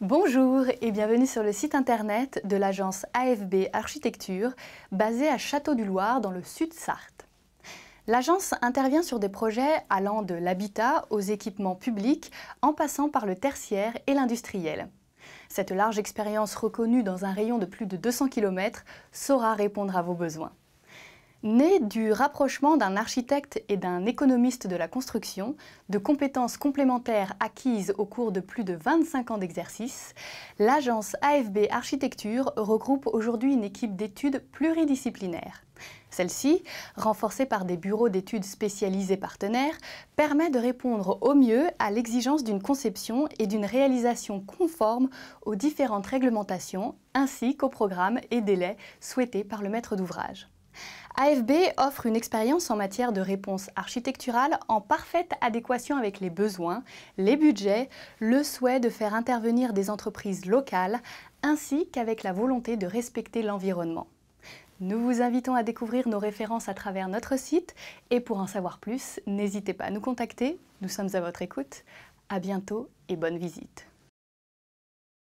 Bonjour et bienvenue sur le site internet de l'agence AFB Architecture basée à Château-du-Loir dans le Sud-Sarthe. L'agence intervient sur des projets allant de l'habitat aux équipements publics en passant par le tertiaire et l'industriel. Cette large expérience reconnue dans un rayon de plus de 200 km saura répondre à vos besoins. Née du rapprochement d'un architecte et d'un économiste de la construction, de compétences complémentaires acquises au cours de plus de 25 ans d'exercice, l'agence AFB Architecture regroupe aujourd'hui une équipe d'études pluridisciplinaires. Celle-ci, renforcée par des bureaux d'études spécialisés partenaires, permet de répondre au mieux à l'exigence d'une conception et d'une réalisation conforme aux différentes réglementations ainsi qu'aux programmes et délais souhaités par le maître d'ouvrage. AFB offre une expérience en matière de réponse architecturale en parfaite adéquation avec les besoins, les budgets, le souhait de faire intervenir des entreprises locales, ainsi qu'avec la volonté de respecter l'environnement. Nous vous invitons à découvrir nos références à travers notre site et pour en savoir plus, n'hésitez pas à nous contacter, nous sommes à votre écoute. À bientôt et bonne visite.